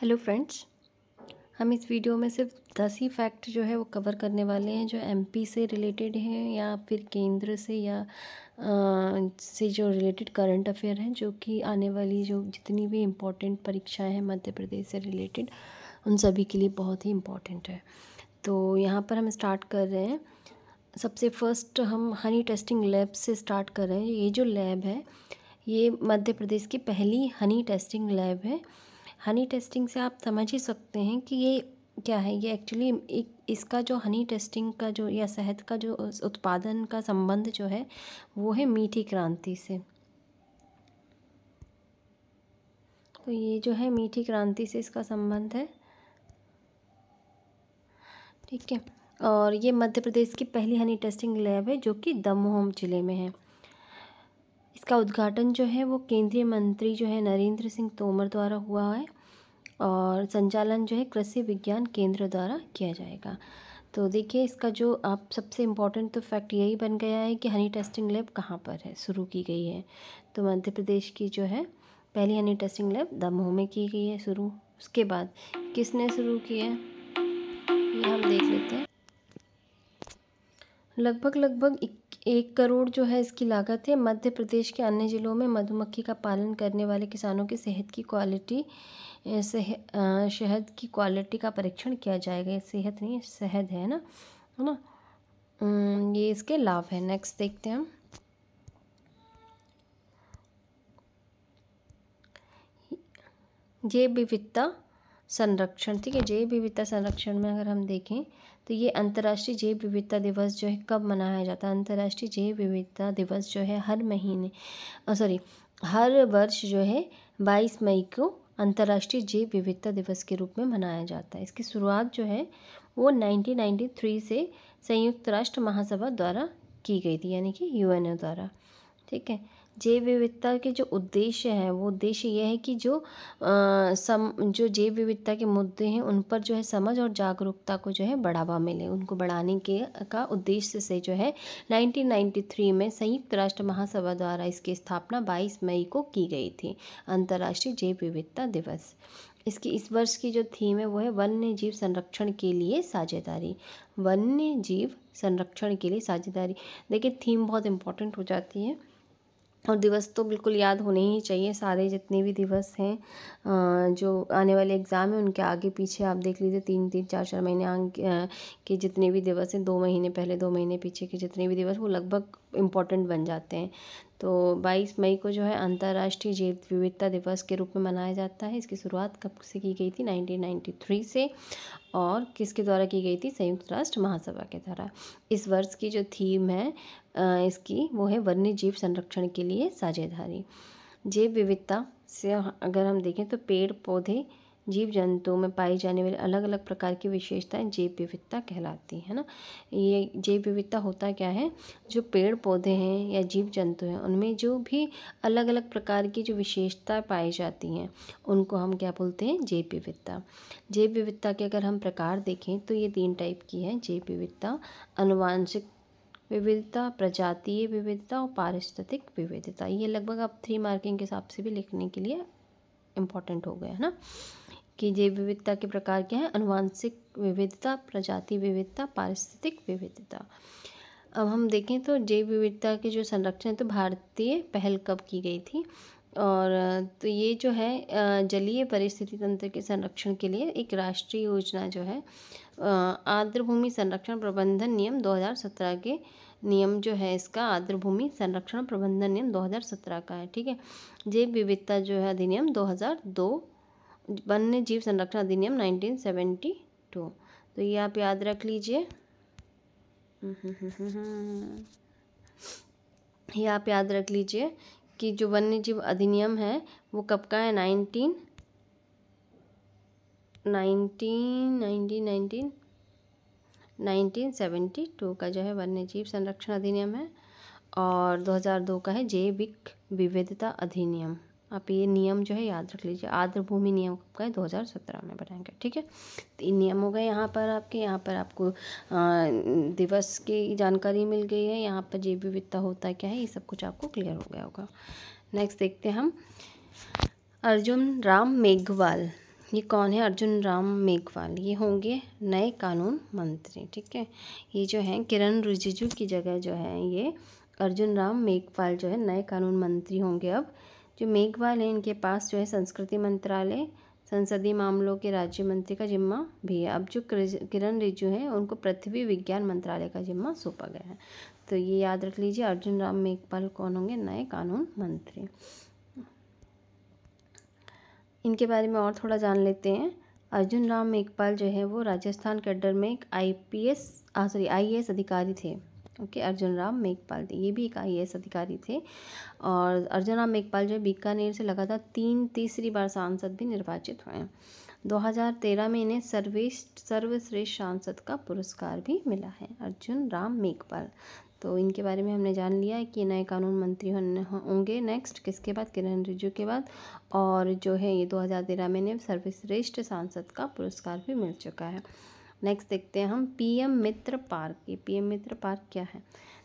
hello friends हम इस video में सिर्फ दस ही फैक्ट जो है वो कवर करने वाले हैं जो एमपी से रिलेटेड हैं या फिर केंद्र से या आ, से जो रिलेटेड करंट अफेयर हैं जो कि आने वाली जो जितनी भी इम्पोर्टेंट परीक्षाएं हैं मध्य प्रदेश से रिलेटेड उन सभी के लिए बहुत ही इम्पोर्टेंट है तो यहाँ पर हम स्टार्ट कर रहे हैं सबसे फर्स्ट हम हनी टेस्टिंग लैब से स्टार्ट कर रहे हैं ये जो लैब है ये मध्य प्रदेश की पहली हनी टेस्टिंग लैब है हनी टेस्टिंग से आप समझ ही सकते हैं कि ये क्या है ये एक्चुअली एक इसका जो हनी टेस्टिंग का जो या शहद का जो उत्पादन का संबंध जो है वो है मीठी क्रांति से तो ये जो है मीठी क्रांति से इसका संबंध है ठीक है और ये मध्य प्रदेश की पहली हनी टेस्टिंग लैब है जो कि दमोहम ज़िले में है इसका उद्घाटन जो है वो केंद्रीय मंत्री जो है नरेंद्र सिंह तोमर द्वारा हुआ है और संचालन जो है कृषि विज्ञान केंद्र द्वारा किया जाएगा तो देखिए इसका जो आप सबसे इम्पोर्टेंट तो फैक्ट यही बन गया है कि हनी टेस्टिंग लैब कहाँ पर है शुरू की गई है तो मध्य प्रदेश की जो है पहली हनी टेस्टिंग लैब दमोह में की गई है शुरू उसके बाद किसने शुरू की है ये हम देख लेते हैं लगभग लगभग एक करोड़ जो है इसकी लागत है मध्य प्रदेश के अन्य ज़िलों में मधुमक्खी का पालन करने वाले किसानों की सेहत की क्वालिटी सेह शहद की क्वालिटी का परीक्षण किया जाएगा सेहत नहीं शहद है ना है ना ये इसके लाभ है नेक्स्ट देखते हैं हम जैव विविधता संरक्षण ठीक है जैव विविधता संरक्षण में अगर हम देखें तो ये अंतर्राष्ट्रीय जैव विविधता दिवस जो है कब मनाया जाता है अंतर्राष्ट्रीय जैव विविधता दिवस जो है हर महीने सॉरी हर वर्ष जो है बाईस मई को अंतर्राष्ट्रीय जैव विविधता दिवस के रूप में मनाया जाता है इसकी शुरुआत जो है वो 1993 से संयुक्त राष्ट्र महासभा द्वारा की गई थी यानी कि यूएनओ द्वारा ठीक है जैव विविधता के जो उद्देश्य हैं वो उद्देश्य ये है कि जो सम जो जैव विविधता के मुद्दे हैं उन पर जो है समझ और जागरूकता को जो है बढ़ावा मिले उनको बढ़ाने के का उद्देश्य से जो है 1993 में संयुक्त राष्ट्र महासभा द्वारा इसकी स्थापना 22 मई को की गई थी अंतर्राष्ट्रीय जैव विविधता दिवस इसकी इस वर्ष की जो थीम है वो है वन्य जीव संरक्षण के लिए साझेदारी वन्य जीव संरक्षण के लिए साझेदारी देखिए थीम बहुत इंपॉर्टेंट हो जाती है और दिवस तो बिल्कुल याद होने ही चाहिए सारे जितने भी दिवस हैं जो आने वाले एग्ज़ाम हैं उनके आगे पीछे आप देख लीजिए तीन तीन चार चार महीने के जितने भी दिवस हैं दो महीने पहले दो महीने पीछे के जितने भी दिवस वो लगभग इम्पॉर्टेंट बन जाते हैं तो 22 मई को जो है अंतर्राष्ट्रीय जैव विविधता दिवस के रूप में मनाया जाता है इसकी शुरुआत कब से की गई थी 1993 से और किसके द्वारा की गई थी संयुक्त राष्ट्र महासभा के द्वारा इस वर्ष की जो थीम है इसकी वो है वन्य जीव संरक्षण के लिए साझेदारी जैव विविधता से अगर हम देखें तो पेड़ पौधे जीव जंतुओं में पाई जाने वाली अलग अलग प्रकार की विशेषताएं जैव विविधता कहलाती है ना ये जैव विविधता होता क्या है जो पेड़ पौधे हैं या जीव जंतु हैं उनमें जो भी अलग अलग प्रकार की जो विशेषता पाई जाती हैं उनको हम क्या बोलते हैं जैव विविधता जैव विविधता के अगर हम प्रकार देखें तो ये तीन टाइप की है जैव विविधता अनुवांशिक विविधता प्रजातीय विविधता और पारिस्थितिक विविधता ये लगभग आप थ्री मार्किंग के हिसाब से भी लिखने के लिए इम्पॉर्टेंट हो गया है ना कि जैव विविधता के प्रकार क्या है अनुवांशिक विविधता प्रजाति विविधता पारिस्थितिक विविधता अब हम देखें तो जैव विविधता के जो संरक्षण तो भारतीय पहल कब की गई थी और तो ये जो है जलीय परिस्थिति तंत्र के संरक्षण के लिए एक राष्ट्रीय योजना जो है आर्द्र भूमि संरक्षण प्रबंधन नियम 2017 के नियम जो है इसका आर्द्र भूमि संरक्षण प्रबंधन नियम 2017 का है ठीक है जैव विविधता जो है अधिनियम 2002 वन्य जीव संरक्षण अधिनियम 1972 तो ये आप याद रख लीजिए ये आप याद रख लीजिए कि जो वन्य जीव अधिनियम है वो कब का है nineteen nineteen nineteen nineteen seventy two का जो है वन्य जीव संरक्षण अधिनियम है और 2002 का है जैविक विविधता अधिनियम आप ये नियम जो है याद रख लीजिए आर्द्र भूमि नियम का है 2017 में बनाएंगे ठीक है तो ये नियम हो गए यहाँ पर आपके यहाँ पर आपको दिवस की जानकारी मिल गई है यहाँ पर जैव विविधता होता क्या है ये सब कुछ आपको क्लियर हो गया होगा नेक्स्ट देखते हैं हम अर्जुन राम मेघवाल ये कौन है अर्जुन राम मेघवाल ये होंगे नए कानून मंत्री ठीक है ये जो है किरण रिजिजू की जगह जो है ये अर्जुन राम मेघवाल जो है नए कानून मंत्री होंगे अब जो मेघवाल हैं इनके पास जो है संस्कृति मंत्रालय संसदीय मामलों के राज्य मंत्री का जिम्मा भी है अब जो किरण रिजू हैं उनको पृथ्वी विज्ञान मंत्रालय का जिम्मा सौंपा गया है तो ये याद रख लीजिए अर्जुन राम मेघवाल कौन होंगे नए कानून मंत्री इनके बारे में और थोड़ा जान लेते हैं अर्जुन राम मेघपाल जो है वो राजस्थान कैडर में एक आईपीएस सॉरी आईएएस अधिकारी थे ओके अर्जुन राम मेघपाल थे ये भी एक आई अधिकारी थे और अर्जुन राम मेघपाल जो है बीकानेर से लगातार तीन तीसरी बार सांसद भी निर्वाचित हुए हैं 2013 में इन्हें सर्वेश सर्वश्रेष्ठ सांसद का पुरस्कार भी मिला है अर्जुन राम मेघपाल तो इनके बारे में हमने जान लिया है कि नए कानून मंत्री होंगे नेक्स्ट किसके बाद किरण रिजू के बाद और जो है ये दो हज़ार तेरह में इन्हें सर्वश्रेष्ठ सांसद का पुरस्कार भी मिल चुका है नेक्स्ट देखते हैं हम पीएम मित्र पार्क ये पीएम मित्र पार्क क्या है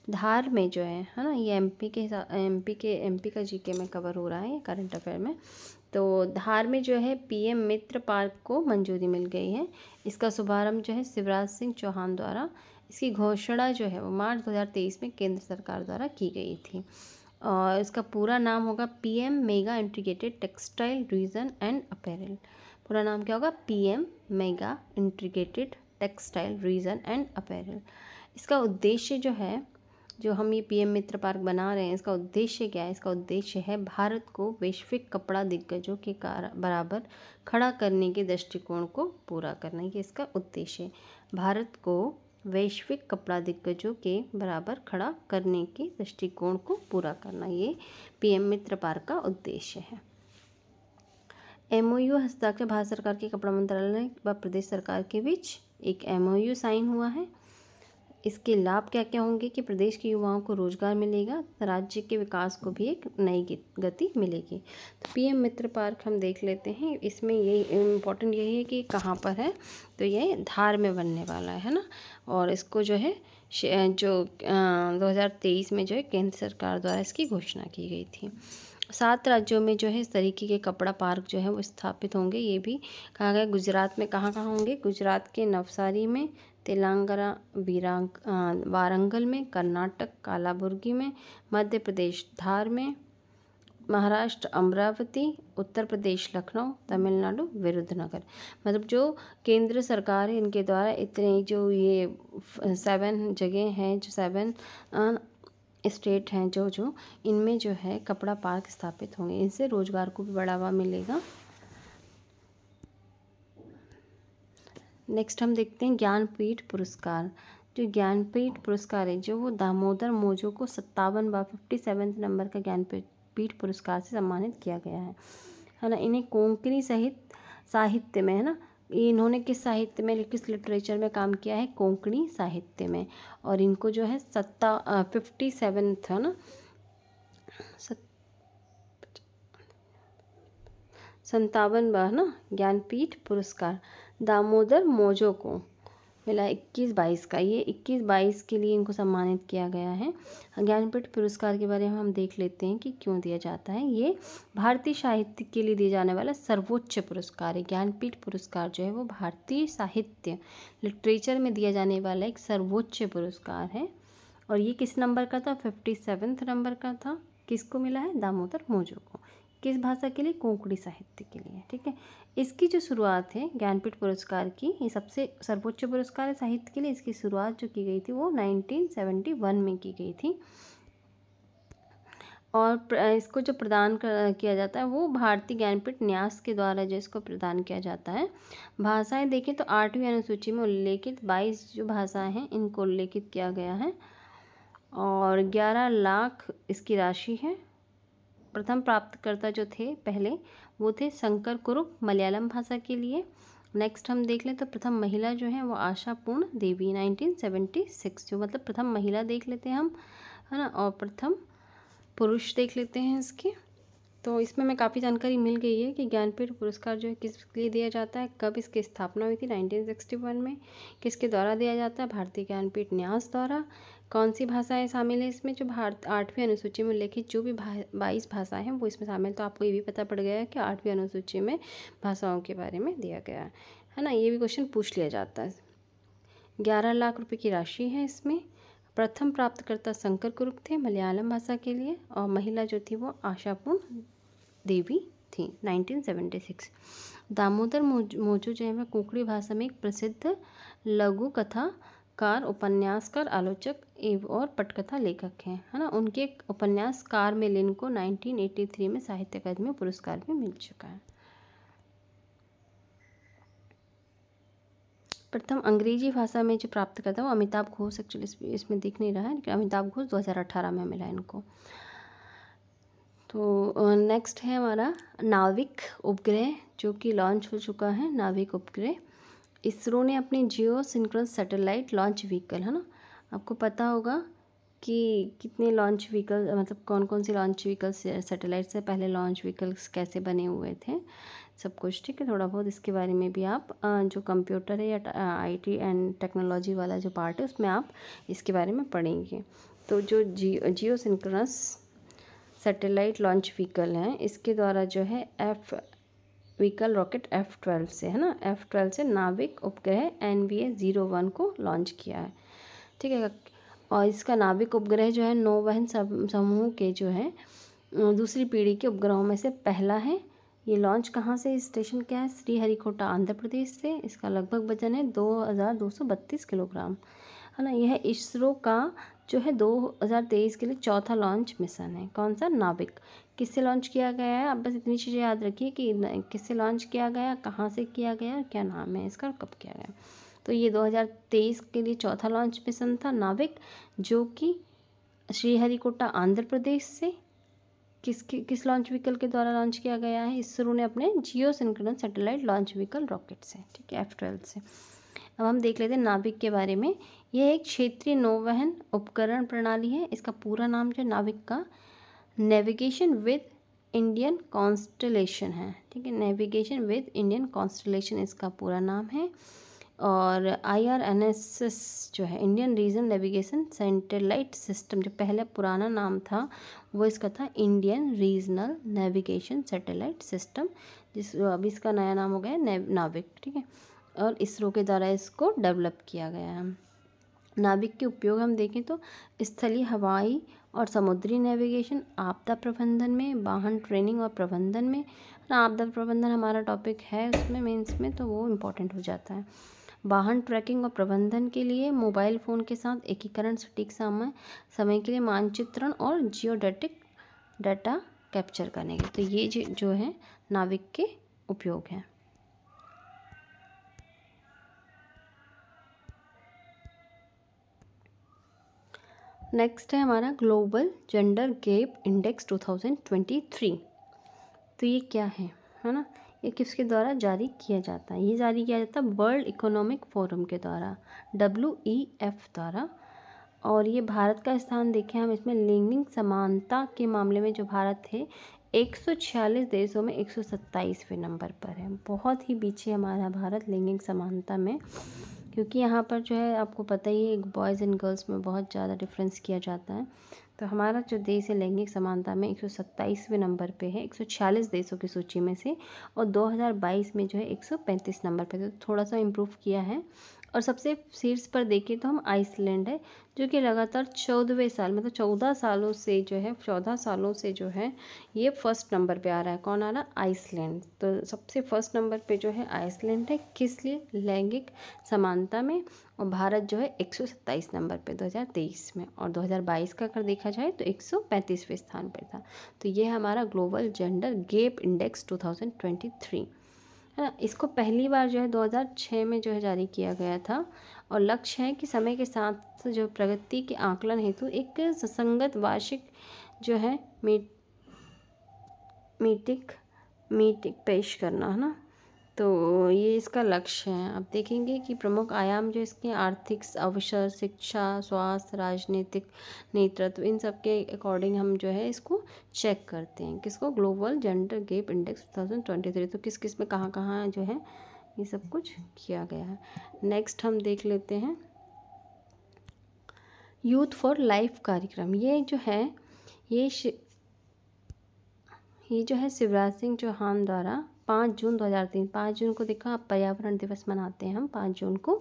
धार में जो है है ना ये एमपी के एमपी के एमपी का जीके में कवर हो रहा है करंट अफेयर में तो धार में जो है पीएम मित्र पार्क को मंजूरी मिल गई है इसका शुभारंभ जो है शिवराज सिंह चौहान द्वारा इसकी घोषणा जो है वो मार्च 2023 में केंद्र सरकार द्वारा की गई थी और इसका पूरा नाम होगा PM mega integrated textile region and apparel पूरा नाम क्या होगा PM mega integrated textile region and apparel इसका उद्देश्य जो है जो हम ये पीएम मित्र पार्क बना रहे हैं इसका उद्देश्य क्या है इसका उद्देश्य है भारत को वैश्विक कपड़ा दिग्गजों के बराबर खड़ा करने के दृष्टिकोण को पूरा करना ये इसका उद्देश्य है भारत को वैश्विक कपड़ा दिग्गजों के बराबर खड़ा करने के दृष्टिकोण को पूरा करना ये पीएम मित्र पार का उद्देश्य है एमओयू हस्ताक्षर भारत सरकार के कपड़ा मंत्रालय व प्रदेश सरकार के बीच एक एमओयू साइन हुआ है इसके लाभ क्या क्या होंगे कि प्रदेश के युवाओं को रोजगार मिलेगा राज्य के विकास को भी एक नई गति मिलेगी तो पीएम मित्र पार्क हम देख लेते हैं इसमें यही इम्पोर्टेंट यही है कि कहाँ पर है तो ये धार में बनने वाला है ना और इसको जो है जो दो हज़ार तेईस में जो है केंद्र सरकार द्वारा इसकी घोषणा की गई थी सात राज्यों में जो है इस तरीके के कपड़ा पार्क जो है वो स्थापित होंगे ये भी कहा गया गुजरात में कहाँ कहाँ होंगे गुजरात के नवसारी में तेलंगाना वीरांग वारंगल में कर्नाटक कालाबुर्गी में मध्य प्रदेश धार में महाराष्ट्र अमरावती उत्तर प्रदेश लखनऊ तमिलनाडु विरुद्धनगर मतलब जो केंद्र सरकार है इनके द्वारा इतने जो ये सेवन जगह हैं जो सेवन स्टेट हैं जो जो इनमें जो है कपड़ा पार्क स्थापित होंगे इनसे रोज़गार को भी बढ़ावा मिलेगा नेक्स्ट हम देखते हैं ज्ञानपीठ पुरस्कार जो ज्ञानपीठ पुरस्कार है जो वो दामोदर मोजो को सत्तावन बार फिफ्टी सेवन्थ नंबर का ज्ञानपीठ पुरस्कार से सम्मानित किया गया है है ना इन्हें कोंकणी सहित साहित्य में है ना इन्होंने किस साहित्य में किस लिटरेचर में काम किया है कोंकणी साहित्य में और इनको जो है सत्ता फिफ्टी सेवन्थ है ना सत्तावन बार ना ज्ञानपीठ पुरस्कार दामोदर मोजो को मिला इक्कीस बाईस का ये इक्कीस बाईस के लिए इनको सम्मानित किया गया है ज्ञानपीठ पुरस्कार के बारे में हम देख लेते हैं कि क्यों दिया जाता है ये भारतीय साहित्य के लिए दिया जाने वाला सर्वोच्च पुरस्कार है ज्ञानपीठ पुरस्कार जो है वो भारतीय साहित्य लिटरेचर में दिया जाने वाला एक सर्वोच्च पुरस्कार है और ये किस नंबर का था फिफ्टी नंबर का था किसको मिला है दामोदर मोजो को किस भाषा के लिए कोंकणी साहित्य के लिए ठीक है इसकी जो शुरुआत है ज्ञानपीठ पुरस्कार की ये सबसे सर्वोच्च पुरस्कार है साहित्य के लिए इसकी शुरुआत जो की गई थी वो 1971 में की गई थी और इसको जो प्रदान कर, किया जाता है वो भारतीय ज्ञानपीठ न्यास के द्वारा जो इसको प्रदान किया जाता है भाषाएं देखें तो आठवीं अनुसूची में उल्लेखित बाईस जो भाषाएं हैं इनको उल्लेखित किया गया है और ग्यारह लाख इसकी राशि है प्रथम प्राप्तकर्ता जो थे पहले वो थे शंकर कुरुप मलयालम भाषा के लिए नेक्स्ट हम देख लें तो प्रथम महिला जो है वो आशा पूर्ण देवी 1976 जो मतलब प्रथम महिला देख लेते हैं हम है ना और प्रथम पुरुष देख लेते हैं इसके तो इसमें हमें काफ़ी जानकारी मिल गई है कि ज्ञानपीठ पुरस्कार जो है किस लिए दिया जाता है कब इसकी स्थापना हुई थी 1961 में किसके द्वारा दिया जाता है भारतीय ज्ञानपीठ न्यास द्वारा कौन सी भाषाएं शामिल है इसमें जो भारत आठवीं अनुसूची में उल्लेखित जो भी भा, बाईस भाषाएं हैं वो इसमें शामिल तो आपको ये भी पता पड़ गया है कि आठवीं अनुसूची में भाषाओं के बारे में दिया गया है ना ये भी क्वेश्चन पूछ लिया जाता है ग्यारह लाख रुपये की राशि है इसमें प्रथम प्राप्तकर्ता शंकर गुरु थे मलयालम भाषा के लिए और महिला जो थी वो आशापूर्ण देवी थी 1976 दामोदर मोजू जो है वह कोकड़ी भाषा में एक प्रसिद्ध लघु कथा कार उपन्यासकार आलोचक एव और पटकथा लेखक हैं है ना उनके उपन्यास कार मेलिन को 1983 में साहित्य अकादमी पुरस्कार भी मिल चुका है प्रथम अंग्रेजी भाषा में जो प्राप्त करता है वो अमिताभ घोष एक्चुअली इसमें दिख नहीं रहा है लेकिन अमिताभ घोष 2018 में मिला इनको तो नेक्स्ट है हमारा नाविक उपग्रह जो कि लॉन्च हो चुका है नाविक उपग्रह इसरो ने अपने geosynchronous satellite launch vehicle है ना आपको पता होगा कि कितने लॉन्च व्हीकल मतलब कौन कौन से लॉन्च व्हीकल्स सैटेलाइट से पहले लॉन्च व्हीकल्स कैसे बने हुए थे सब कुछ ठीक है थोड़ा बहुत इसके बारे में भी आप जो कंप्यूटर है या आईटी एंड टेक्नोलॉजी वाला जो पार्ट है उसमें आप इसके बारे में पढ़ेंगे तो जो जी geosynchronous satellite launch vehicle हैं इसके द्वारा जो है एफ विकल रॉकेट एफ़ ट्वेल्व से है ना एफ़ ट्वेल्व से नाविक उपग्रह N V A zero one को लॉन्च किया है ठीक है और इसका नाविक उपग्रह जो है नौ वहन समूह के जो है दूसरी पीढ़ी के उपग्रहों में से पहला है ये लॉन्च कहाँ से स्टेशन क्या है श्रीहरिकोटा आंध्र प्रदेश से इसका लगभग वजन है दो हज़ार दो सौ बत्तीस किलोग्राम है ना यह इसरो का जो है दो हज़ार तेईस के लिए चौथा लॉन्च मिशन है कौन सा नाविक किससे लॉन्च किया गया है आप बस इतनी चीज़ें याद रखिए कि किससे लॉन्च किया गया कहाँ से किया गया क्या नाम है इसका और कब किया गया तो ये 2023 के लिए चौथा लॉन्च मिशन था नाविक जो कि श्रीहरिकोटा आंध्र प्रदेश से किस किस लॉन्च व्हीकल के द्वारा लॉन्च किया गया है इसरो ने अपने geosynchronous satellite launch vehicle rocket से ठीक है एफ ट्वेल्व से अब हम देख लेते हैं नाविक के बारे में यह एक क्षेत्रीय नौवहन उपकरण प्रणाली है इसका पूरा नाम जो नाविक का नेविगेशन विद इंडियन कॉन्स्टलेशन है ठीक है नेविगेशन विद इंडियन कॉन्स्टलेशन इसका पूरा नाम है और I R N S S जो है Indian region navigation satellite system जो पहले पुराना नाम था वो इसका था Indian regional navigation satellite system जिस अब इसका नया नाम हो गया है नाविक ठीक है और इसरो के द्वारा इसको डेवलप किया गया है नाविक के उपयोग हम देखें तो स्थलीय हवाई और समुद्री नेविगेशन आपदा प्रबंधन में वाहन ट्रेनिंग और प्रबंधन में आपदा प्रबंधन हमारा टॉपिक है उसमें मेंस में तो वो इम्पोर्टेंट हो जाता है वाहन ट्रैकिंग और प्रबंधन के लिए मोबाइल फ़ोन के साथ एकीकरण सटीक समय समय के लिए मानचित्रण और जियोडेटिक डाटा कैप्चर करने के तो ये जो है नाविक के उपयोग हैं नेक्स्ट है हमारा ग्लोबल जेंडर गैप इंडेक्स 2023 तो ये क्या है है ना ये किसके द्वारा जारी किया जाता है ये जारी किया जाता है वर्ल्ड इकोनॉमिक फोरम के द्वारा डब्ल्यू ई एफ द्वारा और ये भारत का स्थान देखें हम इसमें लिंगिंग समानता के मामले में जो भारत है एक देशों में एक सौ नंबर पर है बहुत ही पीछे हमारा भारत लिंगिंग समानता में क्योंकि यहाँ पर जो है आपको पता ही है बॉयज़ एंड गर्ल्स में बहुत ज़्यादा डिफरेंस किया जाता है तो हमारा जो देश है लैंगिक समानता में एक सौ नंबर पे है 146 देशों की सूची में से और 2022 में जो है 135 नंबर पे तो थोड़ा सा इम्प्रूव किया है और सबसे शीर्ष पर देखें तो हम आइसलैंड है जो कि लगातार चौदहवें साल मतलब चौदह सालों से जो है चौदह सालों से जो है ये फर्स्ट नंबर पे आ रहा है कौन आ रहा है आइसलैंड तो सबसे फर्स्ट नंबर पे जो है आइसलैंड है किस लिए लैंगिक समानता में और भारत जो है सत्ताईस नंबर पे 2023 में और 2022 का अगर देखा जाए तो पैंतीसवें स्थान पर था तो ये हमारा global gender gap index three इसको पहली बार जो है 2006 में जो है जारी किया गया था और लक्ष्य है कि समय के साथ जो प्रगति के आकलन हेतु एक सुसंगत वार्षिक जो है मीट मीटिक मीटिक पेश करना है ना तो ये इसका लक्ष्य है आप देखेंगे कि प्रमुख आयाम जो इसके आर्थिक अवसर शिक्षा स्वास्थ्य राजनीतिक नेतृत्व इन सब के अकॉर्डिंग हम जो है इसको चेक करते हैं किसको global gender gap index two thousand twenty three तो किस किस में कहाँ कहाँ जो है ये सब कुछ किया गया है नेक्स्ट हम देख लेते हैं यूथ फॉर लाइफ कार्यक्रम ये जो है ये ये जो है शिवराज सिंह चौहान द्वारा पाँच जून दो हज़ार तीन पाँच जून को देखा आप पर्यावरण दिवस मनाते हैं हम पाँच जून को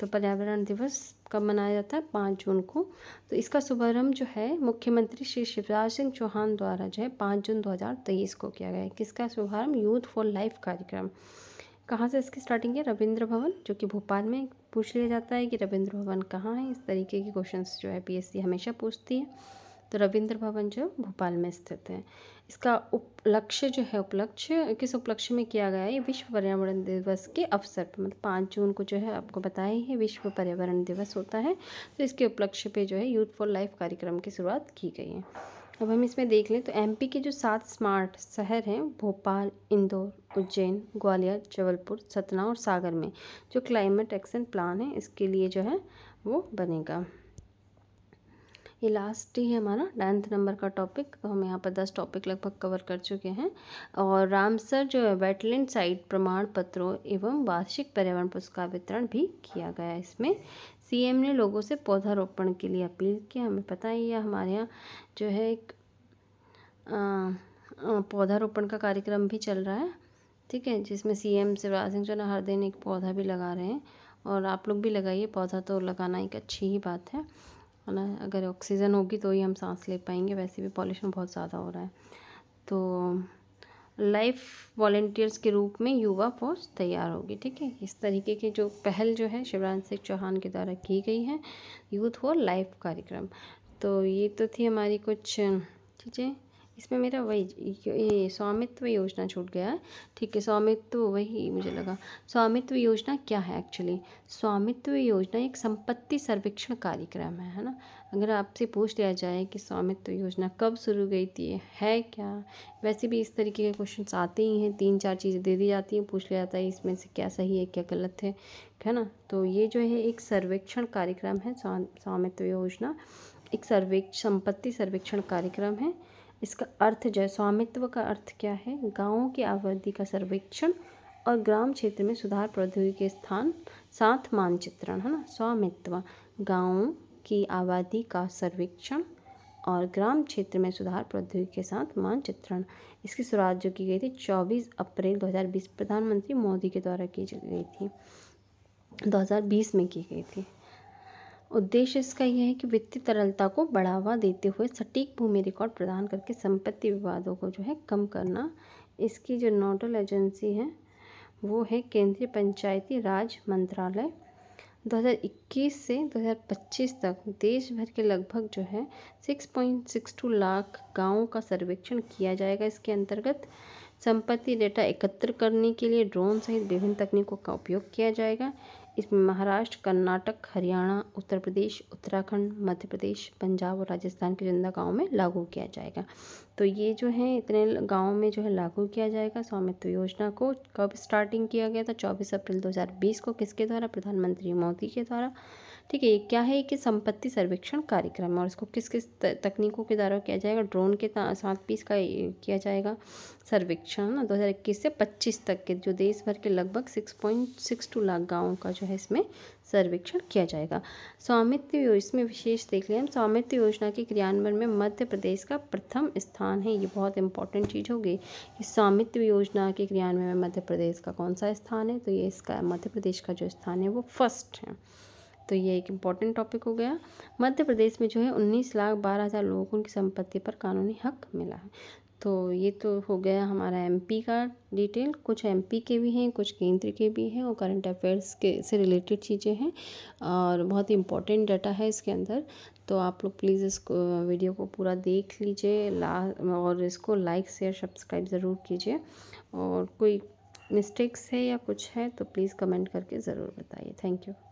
तो पर्यावरण दिवस कब मनाया जाता है पाँच जून को तो इसका शुभारंभ जो है मुख्यमंत्री श्री शिवराज सिंह चौहान द्वारा जो है पाँच जून तेईस को किया गया है किसका शुभारंभ यूथ फॉर लाइफ कार्यक्रम कहाँ से इसकी स्टार्टिंग है रविंद्र भवन जो कि भोपाल में पूछ लिया जाता है कि रविंद्र भवन कहाँ है इस तरीके के क्वेश्चन जो है पीएससी हमेशा पूछती है तो रविंद्र भवन जो भोपाल में स्थित है इसका उपलक्ष्य जो है उपलक्ष्य किस उपलक्ष्य में किया गया है विश्व पर्यावरण दिवस के अवसर पर मतलब पाँच जून को जो है आपको बताया ही विश्व पर्यावरण दिवस होता है तो इसके उपलक्ष्य पे जो है यूथ फॉर लाइफ कार्यक्रम की शुरुआत की गई है अब हम इसमें देख लें तो एमपी के जो सात स्मार्ट शहर हैं भोपाल इंदौर उज्जैन ग्वालियर जबलपुर सतना और सागर में जो क्लाइमेट एक्शन प्लान है इसके लिए जो है वो बनेगा ये लास्ट ही है हमारा नाइन्थ नंबर का टॉपिक तो हम यहाँ पर दस टॉपिक लगभग कवर कर चुके हैं और रामसर जो है वेटलैंड साइट प्रमाण पत्रों एवं वार्षिक पर्यावरण पुरस्कार वितरण भी किया गया है इसमें सीएम ने लोगों से पौधारोपण के लिए अपील की हमें पता ही है हमारे यहाँ जो है एक पौधारोपण का कार्यक्रम भी चल रहा है ठीक है जिसमें सीएम शिवराज सिंह जो ना हर दिन एक पौधा भी लगा रहे हैं और आप लोग भी लगाइए पौधा तो लगाना एक अच्छी ही बात है है ना अगर ऑक्सीजन होगी तो ही हम सांस ले पाएंगे वैसे भी पॉल्यूशन बहुत ज़्यादा हो रहा है तो लाइफ वॉल्टियर्स के रूप में युवा फोर्स तैयार होगी ठीक है इस तरीके की जो पहल जो है शिवराज सिंह चौहान के द्वारा की गई है यूथ फॉर लाइफ कार्यक्रम तो ये तो थी हमारी कुछ चीज़ें इसमें मेरा वही ये स्वामित्व योजना छूट गया है ठीक है स्वामित्व वही मुझे लगा स्वामित्व योजना क्या है एक्चुअली स्वामित्व योजना एक संपत्ति सर्वेक्षण कार्यक्रम है है ना अगर आपसे पूछ लिया जाए कि स्वामित्व योजना कब शुरू गई थी है क्या वैसे भी इस तरीके के क्वेश्चन आते ही हैं तीन चार चीज़ें दे दी जाती हैं पूछ लिया जाता है इसमें से क्या सही है क्या गलत है है ना तो ये जो है एक सर्वेक्षण कार्यक्रम है स्वामित्व योजना एक सर्वेक्ष संपत्ति सर्वेक्षण कार्यक्रम है इसका अर्थ जो है स्वामित्व का अर्थ क्या है गाँव की आबादी का सर्वेक्षण और ग्राम क्षेत्र में सुधार प्रौद्योगिकी के स्थान साथ मानचित्रण है ना स्वामित्व गाँव की आबादी का सर्वेक्षण और ग्राम क्षेत्र में सुधार प्रौद्योगिकी के साथ मानचित्रण इसकी शुरुआत जो की गई थी 24 अप्रैल 2020 प्रधानमंत्री मोदी के द्वारा की गई थी 2020 में की गई थी उद्देश्य इसका यह है कि वित्तीय तरलता को बढ़ावा देते हुए सटीक भूमि रिकॉर्ड प्रदान करके संपत्ति विवादों को जो है कम करना इसकी जो नोडल एजेंसी है वो है केंद्रीय पंचायती राज मंत्रालय 2021 से 2025 तक देश भर के लगभग जो है 6.62 लाख गांवों का सर्वेक्षण किया जाएगा इसके अंतर्गत संपत्ति डेटा एकत्र करने के लिए ड्रोन सहित विभिन्न तकनीकों का उपयोग किया जाएगा इसमें महाराष्ट्र कर्नाटक हरियाणा उत्तर प्रदेश उत्तराखंड मध्य प्रदेश पंजाब और राजस्थान के जिंदा गाँव में लागू किया जाएगा तो ये जो है इतने गाँव में जो है लागू किया जाएगा स्वामित्व योजना को कब स्टार्टिंग किया गया था चौबीस अप्रैल दो को किसके द्वारा प्रधानमंत्री मोदी के द्वारा ठीक है क्या है कि संपत्ति सर्वेक्षण कार्यक्रम और इसको किस किस तकनीकों के द्वारा किया जाएगा ड्रोन के साथ भी इसका किया जाएगा सर्वेक्षण ना दो हज़ार इक्कीस से पच्चीस तक के जो देश भर के लगभग six point six two lakh गाँव का जो है इसमें सर्वेक्षण किया जाएगा स्वामित्व योजना इसमें विशेष देख लें हम स्वामित्व योजना के क्रियान्वयन में मध्य प्रदेश का प्रथम स्थान है ये बहुत इंपॉर्टेंट चीज़ होगी कि स्वामित्व योजना के क्रियान्वयन में मध्य प्रदेश का कौन सा स्थान है तो ये इसका मध्य प्रदेश का जो स्थान है वो फर्स्ट है तो ये एक इम्पॉर्टेंट टॉपिक हो गया मध्य प्रदेश में जो है उन्नीस लाख बारह हज़ार लोगों को उनकी संपत्ति पर कानूनी हक मिला है तो ये तो हो गया हमारा एमपी का डिटेल कुछ एमपी के भी हैं कुछ केंद्र के भी हैं और करंट अफेयर्स के से रिलेटेड चीज़ें हैं और बहुत ही इम्पोर्टेंट डाटा है इसके अंदर तो आप लोग प्लीज़ इसको वीडियो को पूरा देख लीजिए ला और इसको लाइक शेयर सब्सक्राइब ज़रूर कीजिए और कोई मिस्टेक्स है या कुछ है तो प्लीज़ कमेंट करके ज़रूर बताइए थैंक यू